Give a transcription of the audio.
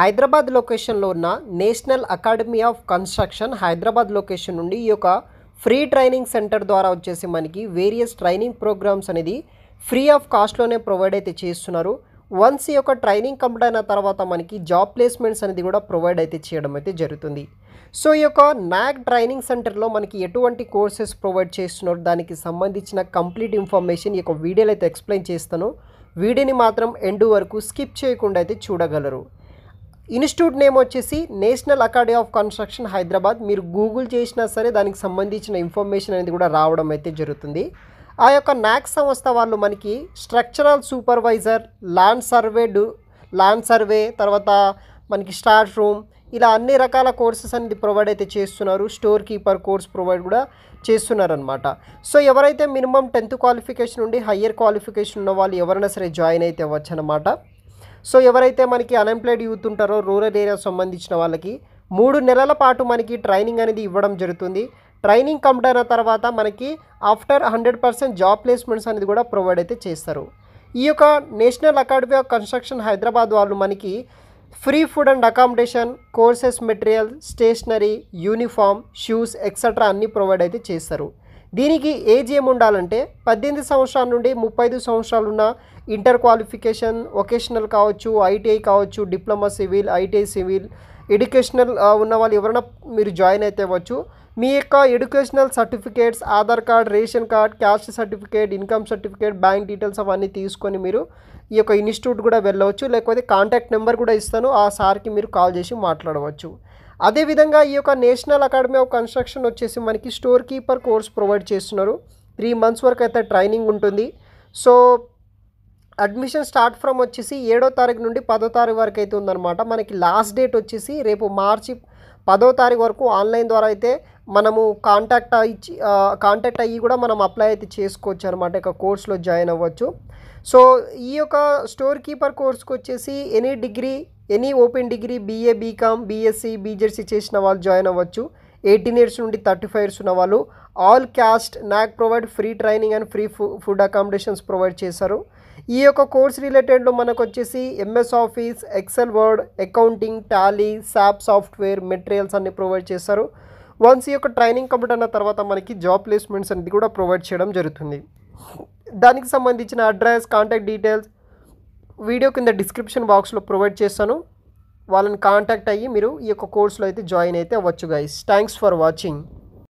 హైదరాబాద్ లొకేషన్లో ఉన్న national academy of construction Hyderabad location నుండి ఈ యొక్క ఫ్రీ ట్రైనింగ్ సెంటర్ ద్వారా వచ్చేసి మనకి వేరియస్ ట్రైనింగ్ ప్రోగ్రామ్స్ అనేది ఫ్రీ ఆఫ్ కాస్ట్లోనే ప్రొవైడ్ అయితే చేస్తున్నారు వన్స్ ఈ యొక్క ట్రైనింగ్ కంప్లీట్ అయిన తర్వాత మనకి జాబ్ ప్లేస్మెంట్స్ అనేది కూడా ప్రొవైడ్ అయితే చేయడం అయితే జరుగుతుంది సో ఈ యొక్క నాక్ ట్రైనింగ్ సెంటర్లో మనకి ఎటువంటి కోర్సెస్ ప్రొవైడ్ చేస్తున్నారు దానికి సంబంధించిన కంప్లీట్ ఇన్ఫర్మేషన్ ఈ యొక్క వీడియోలో అయితే ఎక్స్ప్లెయిన్ చేస్తాను వీడియోని మాత్రం ఎండు వరకు స్కిప్ చేయకుండా అయితే చూడగలరు ఇన్స్టిట్యూట్ నేమ్ వచ్చేసి national academy of construction Hyderabad మీరు గూగుల్ చేసినా సరే దానికి సంబంధించిన ఇన్ఫర్మేషన్ అనేది కూడా రావడం అయితే జరుగుతుంది ఆ యొక్క నాక్ సంస్థ వాళ్ళు మనకి స్ట్రక్చరల్ సూపర్వైజర్ ల్యాండ్ సర్వే డు ల్యాండ్ సర్వే తర్వాత మనకి స్టార్ట్ రూమ్ ఇలా అన్ని రకాల కోర్సెస్ అనేది ప్రొవైడ్ అయితే చేస్తున్నారు స్టోర్ కీపర్ కోర్స్ ప్రొవైడ్ కూడా చేస్తున్నారనమాట సో ఎవరైతే మినిమం టెన్త్ క్వాలిఫికేషన్ ఉండి హయ్యర్ క్వాలిఫికేషన్ ఉన్న వాళ్ళు ఎవరైనా సరే జాయిన్ అయితే అవ్వచ్చు అనమాట సో ఎవరైతే మనకి అన్ఎంప్లాయిడ్ యూత్ ఉంటారో రూరల్ ఏరియా సంబంధించిన వాళ్ళకి మూడు నెలల పాటు మనకి ట్రైనింగ్ అనేది ఇవ్వడం జరుగుతుంది ట్రైనింగ్ కంప్లీట్ అయిన తర్వాత మనకి after hundred percent job placements అనేది కూడా ప్రొవైడ్ అయితే చేస్తారు ఈ యొక్క national academy of construction Hyderabad వాళ్ళు మనకి free food and accommodation courses material stationery uniform shoes etcetera అన్నీ ప్రొవైడ్ అయితే చేస్తారు దీనికి ఏజ్ ఉండాలంటే పద్దెనిమిది సంవత్సరాల నుండి ముప్పై ఐదు సంవత్సరాలున్న ఇంటర్ క్వాలిఫికేషన్ వొకేషనల్ కావచ్చు ఐటీఐ కావచ్చు diploma civil ITI civil educational ఉన్న వాళ్ళు ఎవరైనా మీరు జాయిన్ అయితే అవ్వచ్చు మీ యొక్క educational certificates Aadhaar card ration card caste certificate income certificate bank details అవన్నీ తీసుకొని మీరు ఈ యొక్క ఇన్స్టిట్యూట్ కూడా వెళ్ళవచ్చు లేకపోతే కాంటాక్ట్ నెంబర్ కూడా ఇస్తాను ఆ సార్కి మీరు కాల్ చేసి మాట్లాడవచ్చు అదేవిధంగా ఈ యొక్క నేషనల్ అకాడమీ ఆఫ్ కన్స్ట్రక్షన్ వచ్చేసి మనకి స్టోర్ కీపర్ కోర్స్ ప్రొవైడ్ చేస్తున్నారు త్రీ మంత్స్ వరకు అయితే ట్రైనింగ్ ఉంటుంది సో అడ్మిషన్ స్టార్ట్ ఫ్రమ్ వచ్చేసి ఏడో తారీఖు నుండి పదో తారీఖు వరకు అయితే ఉందన్నమాట మనకి లాస్ట్ డేట్ వచ్చేసి రేపు మార్చి పదో తారీఖు వరకు ఆన్లైన్ ద్వారా అయితే మనము కాంటాక్ట్ ఇచ్చి కాంటాక్ట్ అయ్యి కూడా మనం అప్లై అయితే చేసుకోవచ్చు అనమాట ఇక కోర్స్లో జాయిన్ అవ్వచ్చు సో ఈ యొక్క స్టోర్ కీపర్ కోర్స్కి వచ్చేసి any degree any open degree BA BCom BSc BZC చేసిన వాళ్ళు జాయిన్ అవ్వచ్చు ఎయిటీన్ ఇయర్స్ నుండి థర్టీ ఫైవ్ ఇయర్స్ ఉన్న వాళ్ళు all caste NAC provide free training and free food accommodations provide చేశారు ఈ యొక్క కోర్స్ రిలేటెడ్లో మనకు వచ్చేసి MS Office Excel Word accounting Tally SAP software materials అన్ని ప్రొవైడ్ చేస్తారు వన్స్ ఈ యొక్క ట్రైనింగ్ కంప్లీట్ అయిన తర్వాత మనకి జాబ్ ప్లేస్మెంట్స్ అనేది కూడా ప్రొవైడ్ చేయడం జరుగుతుంది దానికి సంబంధించిన అడ్రస్ కాంటాక్ట్ డీటెయిల్స్ వీడియో కింద డిస్క్రిప్షన్ బాక్స్లో ప్రొవైడ్ చేస్తాను వాళ్ళని కాంటాక్ట్ అయ్యి మీరు ఈ యొక్క కోర్సులో అయితే జాయిన్ అయితే అవ్వచ్చు గైస్ థ్యాంక్స్ ఫర్ వాచింగ్